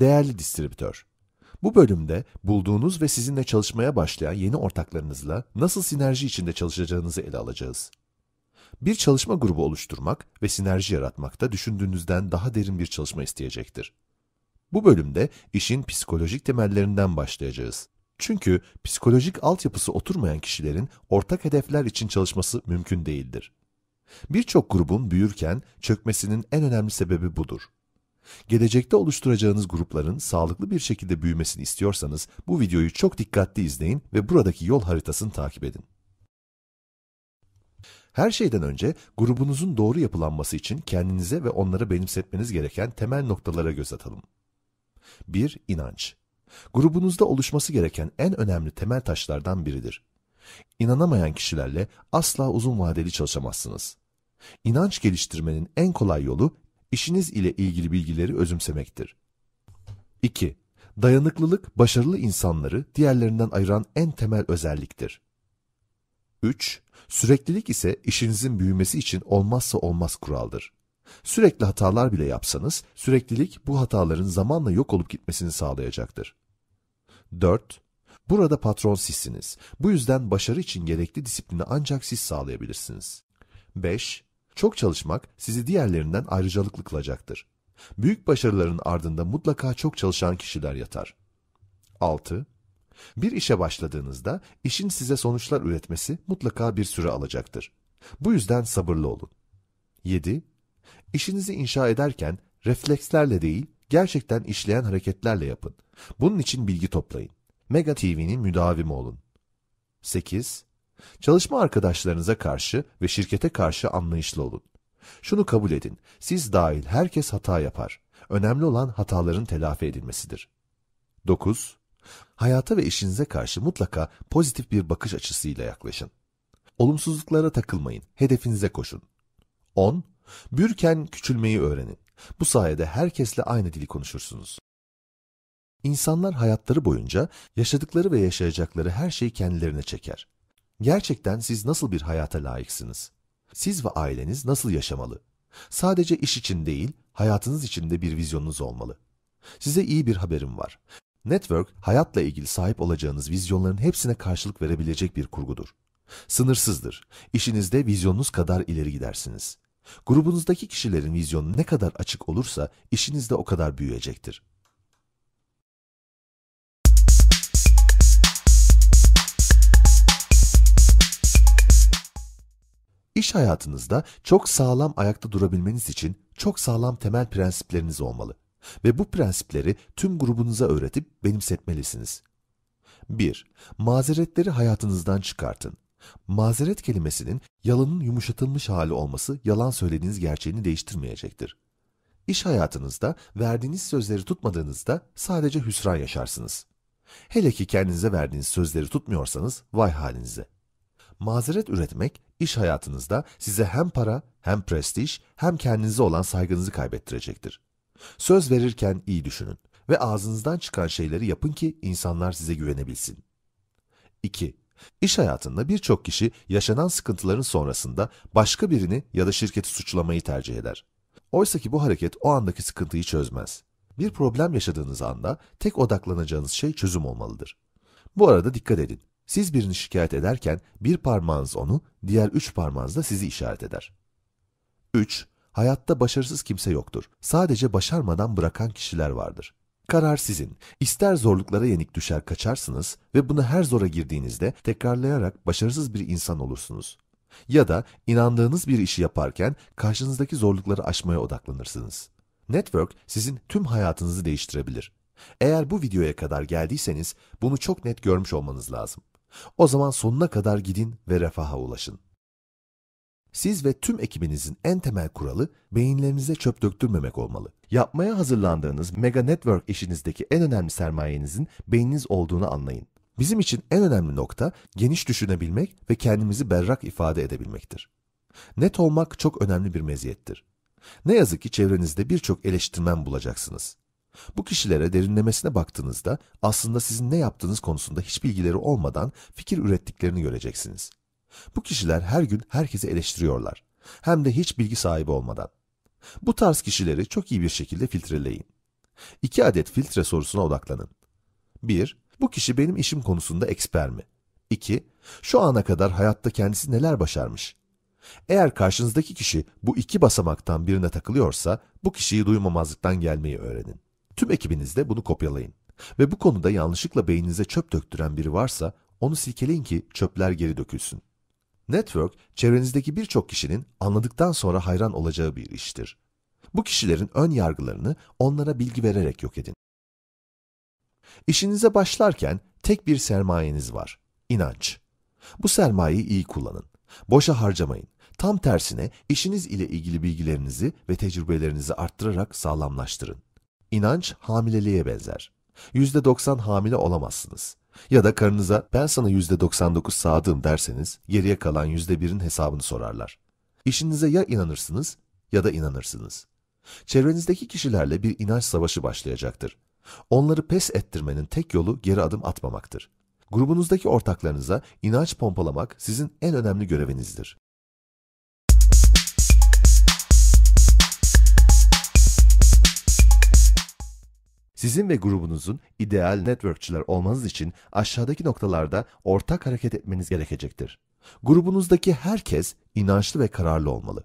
Değerli distribütör, bu bölümde bulduğunuz ve sizinle çalışmaya başlayan yeni ortaklarınızla nasıl sinerji içinde çalışacağınızı ele alacağız. Bir çalışma grubu oluşturmak ve sinerji yaratmakta düşündüğünüzden daha derin bir çalışma isteyecektir. Bu bölümde işin psikolojik temellerinden başlayacağız. Çünkü psikolojik altyapısı oturmayan kişilerin ortak hedefler için çalışması mümkün değildir. Birçok grubun büyürken çökmesinin en önemli sebebi budur. Gelecekte oluşturacağınız grupların sağlıklı bir şekilde büyümesini istiyorsanız bu videoyu çok dikkatli izleyin ve buradaki yol haritasını takip edin. Her şeyden önce grubunuzun doğru yapılanması için kendinize ve onlara benimsetmeniz gereken temel noktalara göz atalım. 1. İnanç Grubunuzda oluşması gereken en önemli temel taşlardan biridir. İnanamayan kişilerle asla uzun vadeli çalışamazsınız. İnanç geliştirmenin en kolay yolu işiniz ile ilgili bilgileri özümsemektir. 2. Dayanıklılık, başarılı insanları diğerlerinden ayıran en temel özelliktir. 3. Süreklilik ise işinizin büyümesi için olmazsa olmaz kuraldır. Sürekli hatalar bile yapsanız, süreklilik bu hataların zamanla yok olup gitmesini sağlayacaktır. 4. Burada patron sizsiniz. Bu yüzden başarı için gerekli disiplini ancak siz sağlayabilirsiniz. 5. Çok çalışmak sizi diğerlerinden ayrıcalıklı kılacaktır. Büyük başarıların ardında mutlaka çok çalışan kişiler yatar. 6. Bir işe başladığınızda işin size sonuçlar üretmesi mutlaka bir süre alacaktır. Bu yüzden sabırlı olun. 7. İşinizi inşa ederken reflekslerle değil, gerçekten işleyen hareketlerle yapın. Bunun için bilgi toplayın. Mega TV'nin müdavimi olun. 8. Çalışma arkadaşlarınıza karşı ve şirkete karşı anlayışlı olun. Şunu kabul edin, siz dahil herkes hata yapar. Önemli olan hataların telafi edilmesidir. 9. Hayata ve işinize karşı mutlaka pozitif bir bakış açısıyla yaklaşın. Olumsuzluklara takılmayın, hedefinize koşun. 10. Büyürken küçülmeyi öğrenin. Bu sayede herkesle aynı dili konuşursunuz. İnsanlar hayatları boyunca yaşadıkları ve yaşayacakları her şeyi kendilerine çeker. Gerçekten siz nasıl bir hayata layıksınız? Siz ve aileniz nasıl yaşamalı? Sadece iş için değil, hayatınız için de bir vizyonunuz olmalı. Size iyi bir haberim var. Network, hayatla ilgili sahip olacağınız vizyonların hepsine karşılık verebilecek bir kurgudur. Sınırsızdır. İşinizde vizyonunuz kadar ileri gidersiniz. Grubunuzdaki kişilerin vizyonu ne kadar açık olursa işiniz de o kadar büyüyecektir. İş hayatınızda çok sağlam ayakta durabilmeniz için çok sağlam temel prensipleriniz olmalı ve bu prensipleri tüm grubunuza öğretip benimsetmelisiniz. 1. Mazeretleri hayatınızdan çıkartın. Mazeret kelimesinin yalanın yumuşatılmış hali olması yalan söylediğiniz gerçeğini değiştirmeyecektir. İş hayatınızda verdiğiniz sözleri tutmadığınızda sadece hüsran yaşarsınız. Hele ki kendinize verdiğiniz sözleri tutmuyorsanız vay halinize. Mazeret üretmek iş hayatınızda size hem para, hem prestij, hem kendinize olan saygınızı kaybettirecektir. Söz verirken iyi düşünün ve ağzınızdan çıkan şeyleri yapın ki insanlar size güvenebilsin. 2. İş hayatında birçok kişi yaşanan sıkıntıların sonrasında başka birini ya da şirketi suçlamayı tercih eder. Oysa ki bu hareket o andaki sıkıntıyı çözmez. Bir problem yaşadığınız anda tek odaklanacağınız şey çözüm olmalıdır. Bu arada dikkat edin. Siz birini şikayet ederken bir parmağınız onu, diğer üç parmağınız da sizi işaret eder. 3. Hayatta başarısız kimse yoktur. Sadece başarmadan bırakan kişiler vardır. Karar sizin. İster zorluklara yenik düşer kaçarsınız ve bunu her zora girdiğinizde tekrarlayarak başarısız bir insan olursunuz. Ya da inandığınız bir işi yaparken karşınızdaki zorlukları aşmaya odaklanırsınız. Network sizin tüm hayatınızı değiştirebilir. Eğer bu videoya kadar geldiyseniz bunu çok net görmüş olmanız lazım. O zaman sonuna kadar gidin ve refaha ulaşın. Siz ve tüm ekibinizin en temel kuralı beyinlerinize çöp döktürmemek olmalı. Yapmaya hazırlandığınız mega network işinizdeki en önemli sermayenizin beyniniz olduğunu anlayın. Bizim için en önemli nokta geniş düşünebilmek ve kendimizi berrak ifade edebilmektir. Net olmak çok önemli bir meziyettir. Ne yazık ki çevrenizde birçok eleştirmen bulacaksınız. Bu kişilere derinlemesine baktığınızda aslında sizin ne yaptığınız konusunda hiç bilgileri olmadan fikir ürettiklerini göreceksiniz. Bu kişiler her gün herkesi eleştiriyorlar. Hem de hiç bilgi sahibi olmadan. Bu tarz kişileri çok iyi bir şekilde filtreleyin. İki adet filtre sorusuna odaklanın. 1. Bu kişi benim işim konusunda eksper mi? 2. Şu ana kadar hayatta kendisi neler başarmış? Eğer karşınızdaki kişi bu iki basamaktan birine takılıyorsa bu kişiyi duymamazlıktan gelmeyi öğrenin. Tüm ekibinizde bunu kopyalayın. Ve bu konuda yanlışlıkla beyninize çöp döktüren biri varsa onu silkeleyin ki çöpler geri dökülsün. Network, çevrenizdeki birçok kişinin anladıktan sonra hayran olacağı bir iştir. Bu kişilerin ön yargılarını onlara bilgi vererek yok edin. İşinize başlarken tek bir sermayeniz var, inanç. Bu sermayeyi iyi kullanın, boşa harcamayın. Tam tersine işiniz ile ilgili bilgilerinizi ve tecrübelerinizi arttırarak sağlamlaştırın. İnanç hamileliğe benzer. %90 hamile olamazsınız. Ya da karınıza ben sana %99 sadığım derseniz geriye kalan %1'in hesabını sorarlar. İşinize ya inanırsınız ya da inanırsınız. Çevrenizdeki kişilerle bir inanç savaşı başlayacaktır. Onları pes ettirmenin tek yolu geri adım atmamaktır. Grubunuzdaki ortaklarınıza inanç pompalamak sizin en önemli görevinizdir. Sizin ve grubunuzun ideal networkçiler olmanız için aşağıdaki noktalarda ortak hareket etmeniz gerekecektir. Grubunuzdaki herkes inançlı ve kararlı olmalı.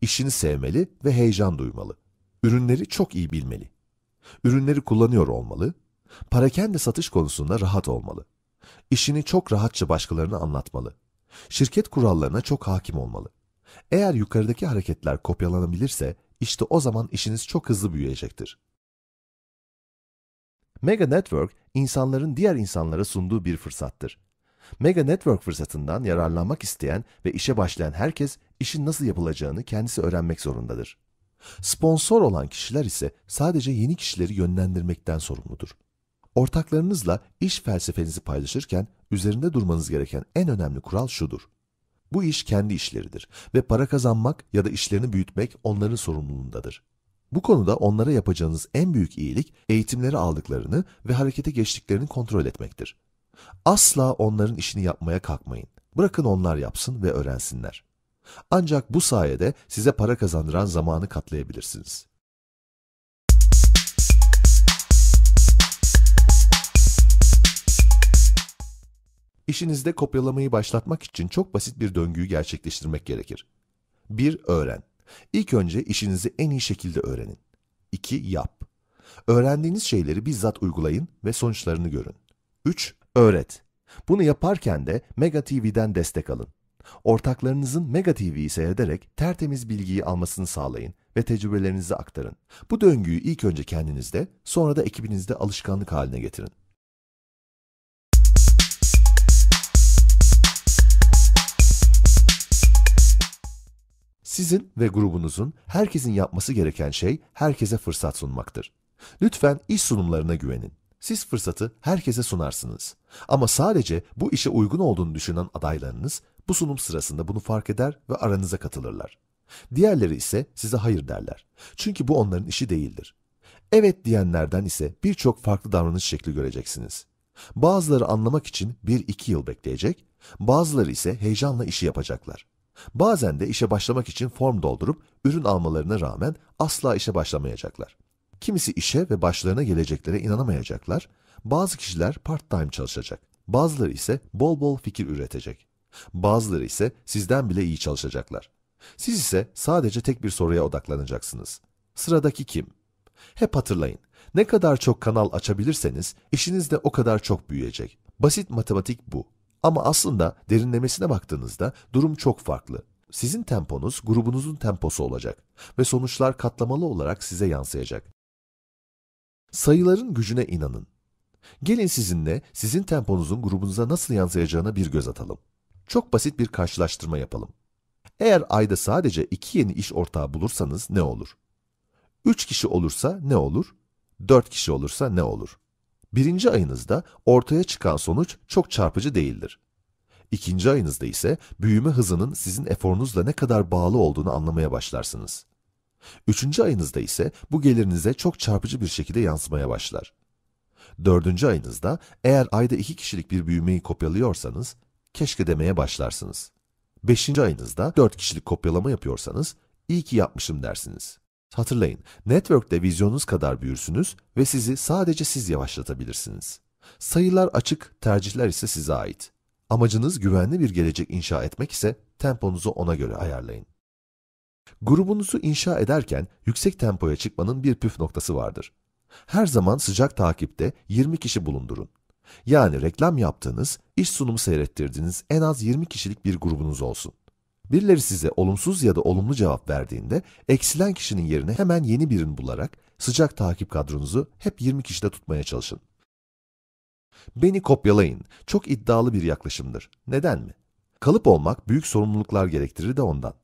İşini sevmeli ve heyecan duymalı. Ürünleri çok iyi bilmeli. Ürünleri kullanıyor olmalı. Parakende satış konusunda rahat olmalı. İşini çok rahatça başkalarına anlatmalı. Şirket kurallarına çok hakim olmalı. Eğer yukarıdaki hareketler kopyalanabilirse işte o zaman işiniz çok hızlı büyüyecektir. Mega Network, insanların diğer insanlara sunduğu bir fırsattır. Mega Network fırsatından yararlanmak isteyen ve işe başlayan herkes işin nasıl yapılacağını kendisi öğrenmek zorundadır. Sponsor olan kişiler ise sadece yeni kişileri yönlendirmekten sorumludur. Ortaklarınızla iş felsefenizi paylaşırken üzerinde durmanız gereken en önemli kural şudur. Bu iş kendi işleridir ve para kazanmak ya da işlerini büyütmek onların sorumluluğundadır. Bu konuda onlara yapacağınız en büyük iyilik eğitimleri aldıklarını ve harekete geçtiklerini kontrol etmektir. Asla onların işini yapmaya kalkmayın. Bırakın onlar yapsın ve öğrensinler. Ancak bu sayede size para kazandıran zamanı katlayabilirsiniz. İşinizde kopyalamayı başlatmak için çok basit bir döngüyü gerçekleştirmek gerekir. 1. Öğren. İlk önce işinizi en iyi şekilde öğrenin. 2. Yap. Öğrendiğiniz şeyleri bizzat uygulayın ve sonuçlarını görün. 3. Öğret. Bunu yaparken de Mega TV'den destek alın. Ortaklarınızın Mega TV'yi seyrederek tertemiz bilgiyi almasını sağlayın ve tecrübelerinizi aktarın. Bu döngüyü ilk önce kendinizde, sonra da ekibinizde alışkanlık haline getirin. Sizin ve grubunuzun herkesin yapması gereken şey herkese fırsat sunmaktır. Lütfen iş sunumlarına güvenin. Siz fırsatı herkese sunarsınız. Ama sadece bu işe uygun olduğunu düşünen adaylarınız bu sunum sırasında bunu fark eder ve aranıza katılırlar. Diğerleri ise size hayır derler. Çünkü bu onların işi değildir. Evet diyenlerden ise birçok farklı davranış şekli göreceksiniz. Bazıları anlamak için 1-2 yıl bekleyecek, bazıları ise heyecanla işi yapacaklar. Bazen de işe başlamak için form doldurup ürün almalarına rağmen asla işe başlamayacaklar. Kimisi işe ve başlarına geleceklere inanamayacaklar, bazı kişiler part-time çalışacak, bazıları ise bol bol fikir üretecek. Bazıları ise sizden bile iyi çalışacaklar. Siz ise sadece tek bir soruya odaklanacaksınız. Sıradaki kim? Hep hatırlayın. Ne kadar çok kanal açabilirseniz işiniz de o kadar çok büyüyecek. Basit matematik bu. Ama aslında derinlemesine baktığınızda durum çok farklı. Sizin temponuz grubunuzun temposu olacak ve sonuçlar katlamalı olarak size yansıyacak. Sayıların gücüne inanın. Gelin sizinle sizin temponuzun grubunuza nasıl yansıyacağına bir göz atalım. Çok basit bir karşılaştırma yapalım. Eğer ayda sadece iki yeni iş ortağı bulursanız ne olur? Üç kişi olursa ne olur? Dört kişi olursa ne olur? Birinci ayınızda ortaya çıkan sonuç çok çarpıcı değildir. İkinci ayınızda ise büyüme hızının sizin eforunuzla ne kadar bağlı olduğunu anlamaya başlarsınız. Üçüncü ayınızda ise bu gelirinize çok çarpıcı bir şekilde yansımaya başlar. Dördüncü ayınızda eğer ayda iki kişilik bir büyümeyi kopyalıyorsanız keşke demeye başlarsınız. Beşinci ayınızda dört kişilik kopyalama yapıyorsanız iyi ki yapmışım dersiniz. Hatırlayın, network'te vizyonunuz kadar büyürsünüz ve sizi sadece siz yavaşlatabilirsiniz. Sayılar açık, tercihler ise size ait. Amacınız güvenli bir gelecek inşa etmek ise temponuzu ona göre ayarlayın. Grubunuzu inşa ederken yüksek tempoya çıkmanın bir püf noktası vardır. Her zaman sıcak takipte 20 kişi bulundurun. Yani reklam yaptığınız, iş sunumu seyrettirdiğiniz en az 20 kişilik bir grubunuz olsun. Birileri size olumsuz ya da olumlu cevap verdiğinde eksilen kişinin yerine hemen yeni birini bularak sıcak takip kadronuzu hep 20 kişide tutmaya çalışın. Beni kopyalayın çok iddialı bir yaklaşımdır. Neden mi? Kalıp olmak büyük sorumluluklar gerektirir de ondan.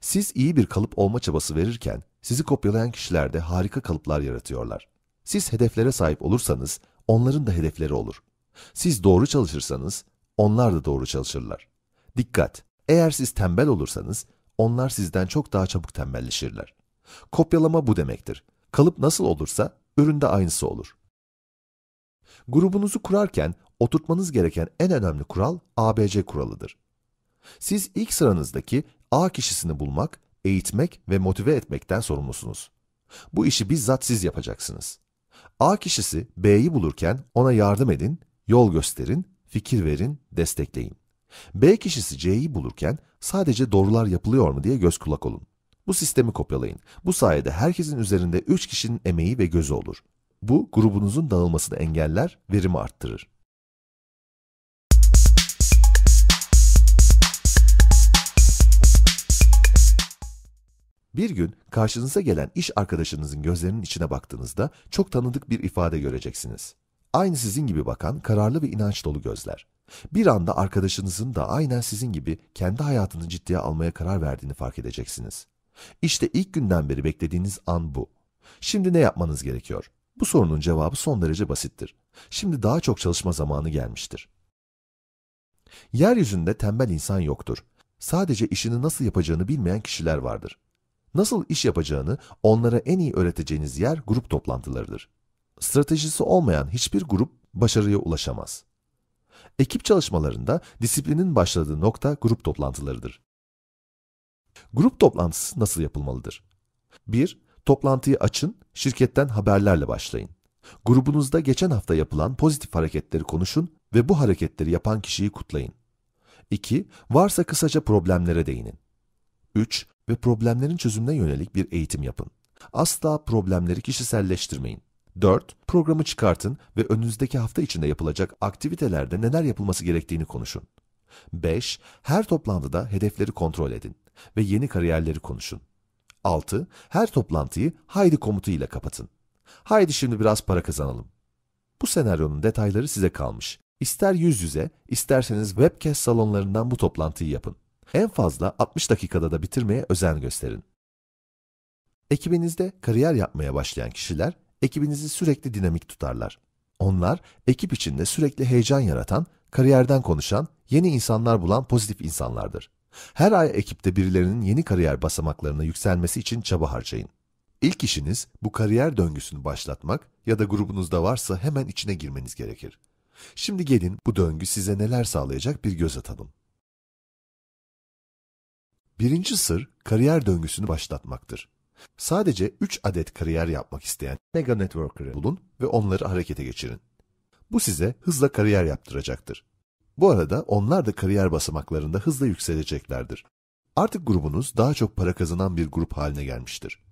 Siz iyi bir kalıp olma çabası verirken sizi kopyalayan kişiler de harika kalıplar yaratıyorlar. Siz hedeflere sahip olursanız onların da hedefleri olur. Siz doğru çalışırsanız onlar da doğru çalışırlar. Dikkat! Eğer siz tembel olursanız, onlar sizden çok daha çabuk tembelleşirler. Kopyalama bu demektir. Kalıp nasıl olursa, üründe aynısı olur. Grubunuzu kurarken oturtmanız gereken en önemli kural ABC kuralıdır. Siz ilk sıranızdaki A kişisini bulmak, eğitmek ve motive etmekten sorumlusunuz. Bu işi bizzat siz yapacaksınız. A kişisi B'yi bulurken ona yardım edin, yol gösterin, fikir verin, destekleyin. B kişisi C'yi bulurken sadece doğrular yapılıyor mu diye göz kulak olun. Bu sistemi kopyalayın. Bu sayede herkesin üzerinde 3 kişinin emeği ve gözü olur. Bu grubunuzun dağılmasını engeller, verimi arttırır. Bir gün karşınıza gelen iş arkadaşınızın gözlerinin içine baktığınızda çok tanıdık bir ifade göreceksiniz. Aynı sizin gibi bakan kararlı ve inanç dolu gözler. Bir anda arkadaşınızın da aynen sizin gibi kendi hayatını ciddiye almaya karar verdiğini fark edeceksiniz. İşte ilk günden beri beklediğiniz an bu. Şimdi ne yapmanız gerekiyor? Bu sorunun cevabı son derece basittir. Şimdi daha çok çalışma zamanı gelmiştir. Yeryüzünde tembel insan yoktur. Sadece işini nasıl yapacağını bilmeyen kişiler vardır. Nasıl iş yapacağını onlara en iyi öğreteceğiniz yer grup toplantılarıdır. Stratejisi olmayan hiçbir grup başarıya ulaşamaz. Ekip çalışmalarında disiplinin başladığı nokta grup toplantılarıdır. Grup toplantısı nasıl yapılmalıdır? 1. Toplantıyı açın, şirketten haberlerle başlayın. Grubunuzda geçen hafta yapılan pozitif hareketleri konuşun ve bu hareketleri yapan kişiyi kutlayın. 2. Varsa kısaca problemlere değinin. 3. Ve problemlerin çözümüne yönelik bir eğitim yapın. Asla problemleri kişiselleştirmeyin. 4. Programı çıkartın ve önünüzdeki hafta içinde yapılacak aktivitelerde neler yapılması gerektiğini konuşun. 5. Her toplantıda hedefleri kontrol edin ve yeni kariyerleri konuşun. 6. Her toplantıyı haydi komutu ile kapatın. Haydi şimdi biraz para kazanalım. Bu senaryonun detayları size kalmış. İster yüz yüze, isterseniz webcast salonlarından bu toplantıyı yapın. En fazla 60 dakikada da bitirmeye özen gösterin. Ekibinizde kariyer yapmaya başlayan kişiler ekibinizi sürekli dinamik tutarlar. Onlar ekip içinde sürekli heyecan yaratan, kariyerden konuşan, yeni insanlar bulan pozitif insanlardır. Her ay ekipte birilerinin yeni kariyer basamaklarına yükselmesi için çaba harcayın. İlk işiniz bu kariyer döngüsünü başlatmak ya da grubunuzda varsa hemen içine girmeniz gerekir. Şimdi gelin bu döngü size neler sağlayacak bir göz atalım. Birinci sır kariyer döngüsünü başlatmaktır. Sadece 3 adet kariyer yapmak isteyen mega networker'ı bulun ve onları harekete geçirin. Bu size hızla kariyer yaptıracaktır. Bu arada onlar da kariyer basamaklarında hızla yükseleceklerdir. Artık grubunuz daha çok para kazanan bir grup haline gelmiştir.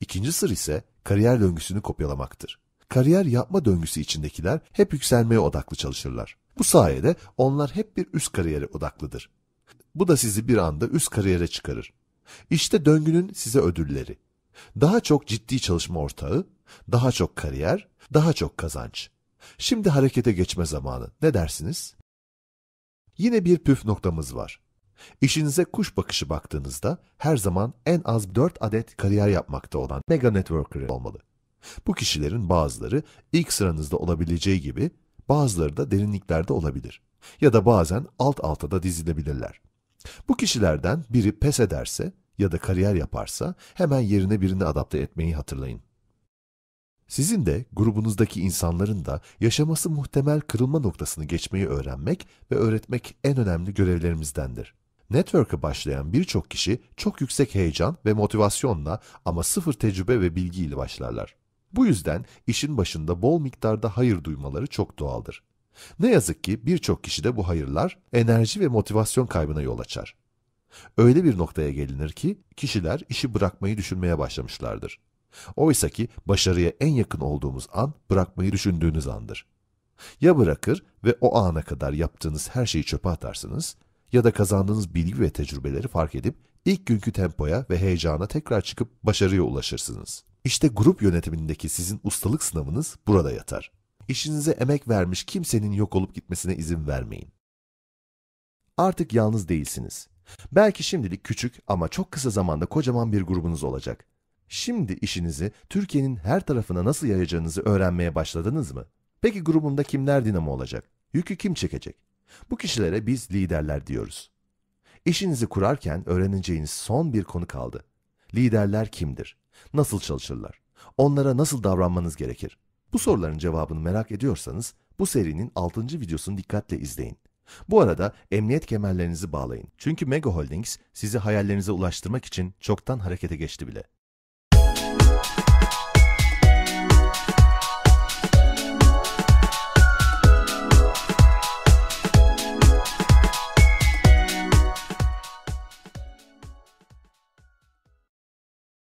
İkinci sır ise kariyer döngüsünü kopyalamaktır. Kariyer yapma döngüsü içindekiler hep yükselmeye odaklı çalışırlar. Bu sayede onlar hep bir üst kariyere odaklıdır. Bu da sizi bir anda üst kariyere çıkarır. İşte döngünün size ödülleri. Daha çok ciddi çalışma ortağı, daha çok kariyer, daha çok kazanç. Şimdi harekete geçme zamanı. Ne dersiniz? Yine bir püf noktamız var. İşinize kuş bakışı baktığınızda her zaman en az 4 adet kariyer yapmakta olan mega networker olmalı. Bu kişilerin bazıları ilk sıranızda olabileceği gibi bazıları da derinliklerde olabilir ya da bazen alt alta da dizilebilirler. Bu kişilerden biri pes ederse ya da kariyer yaparsa hemen yerine birini adapte etmeyi hatırlayın. Sizin de grubunuzdaki insanların da yaşaması muhtemel kırılma noktasını geçmeyi öğrenmek ve öğretmek en önemli görevlerimizdendir. Network'a başlayan birçok kişi çok yüksek heyecan ve motivasyonla ama sıfır tecrübe ve bilgi ile başlarlar. Bu yüzden işin başında bol miktarda hayır duymaları çok doğaldır. Ne yazık ki birçok kişi de bu hayırlar enerji ve motivasyon kaybına yol açar. Öyle bir noktaya gelinir ki kişiler işi bırakmayı düşünmeye başlamışlardır. Oysa ki başarıya en yakın olduğumuz an bırakmayı düşündüğünüz andır. Ya bırakır ve o ana kadar yaptığınız her şeyi çöpe atarsınız ya da kazandığınız bilgi ve tecrübeleri fark edip ilk günkü tempoya ve heyecana tekrar çıkıp başarıya ulaşırsınız. İşte grup yönetimindeki sizin ustalık sınavınız burada yatar. İşinize emek vermiş kimsenin yok olup gitmesine izin vermeyin. Artık yalnız değilsiniz. Belki şimdilik küçük ama çok kısa zamanda kocaman bir grubunuz olacak. Şimdi işinizi Türkiye'nin her tarafına nasıl yayacağınızı öğrenmeye başladınız mı? Peki grubunda kimler dinamo olacak? Yükü kim çekecek? Bu kişilere biz liderler diyoruz. İşinizi kurarken öğreneceğiniz son bir konu kaldı. Liderler kimdir? Nasıl çalışırlar? Onlara nasıl davranmanız gerekir? Bu soruların cevabını merak ediyorsanız bu serinin 6. videosunu dikkatle izleyin. Bu arada emniyet kemerlerinizi bağlayın. Çünkü Mega Holdings sizi hayallerinize ulaştırmak için çoktan harekete geçti bile.